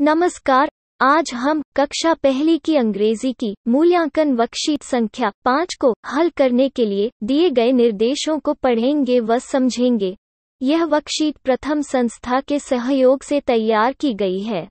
नमस्कार आज हम कक्षा पहली की अंग्रेजी की मूल्यांकन वर्कशीट संख्या पाँच को हल करने के लिए दिए गए निर्देशों को पढ़ेंगे व समझेंगे यह वर्कशीट प्रथम संस्था के सहयोग से तैयार की गई है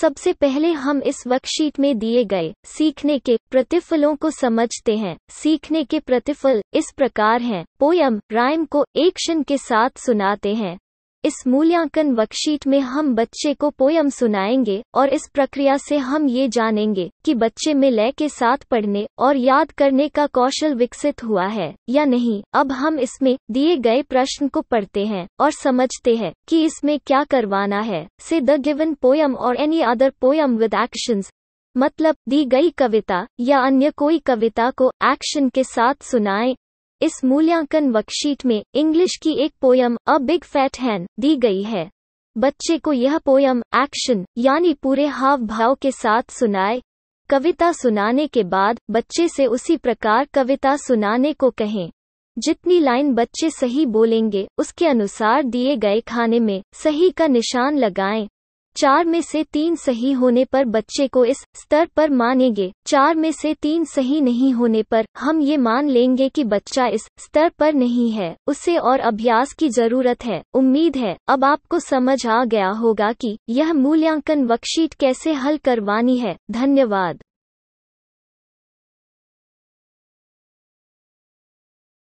सबसे पहले हम इस वर्कशीट में दिए गए सीखने के प्रतिफलों को समझते हैं सीखने के प्रतिफल इस प्रकार हैं पोयम राइम को एक्शन के साथ सुनाते हैं इस मूल्यांकन वर्कशीट में हम बच्चे को पोयम सुनाएंगे और इस प्रक्रिया से हम ये जानेंगे कि बच्चे में लय के साथ पढ़ने और याद करने का कौशल विकसित हुआ है या नहीं अब हम इसमें दिए गए प्रश्न को पढ़ते हैं और समझते हैं कि इसमें क्या करवाना है से द गिवन पोयम और any other poem with action मतलब दी गई कविता या अन्य कोई कविता को एक्शन के साथ सुनाएं इस मूल्यांकन वर्कशीट में इंग्लिश की एक poem a big fat hen दी गई है बच्चे को यह पोयम एक्शन यानी पूरे हाव भाव के साथ सुनाए कविता सुनाने के बाद बच्चे से उसी प्रकार कविता सुनाने को कहें जितनी लाइन बच्चे सही बोलेंगे उसके अनुसार दिए गए खाने में सही का निशान लगाएं चार में से तीन सही होने पर बच्चे को इस स्तर पर मानेंगे चार में से तीन सही नहीं होने पर हम ये मान लेंगे कि बच्चा इस स्तर पर नहीं है उसे और अभ्यास की जरूरत है उम्मीद है अब आपको समझ आ गया होगा कि यह मूल्यांकन वर्कशीट कैसे हल करवानी है धन्यवाद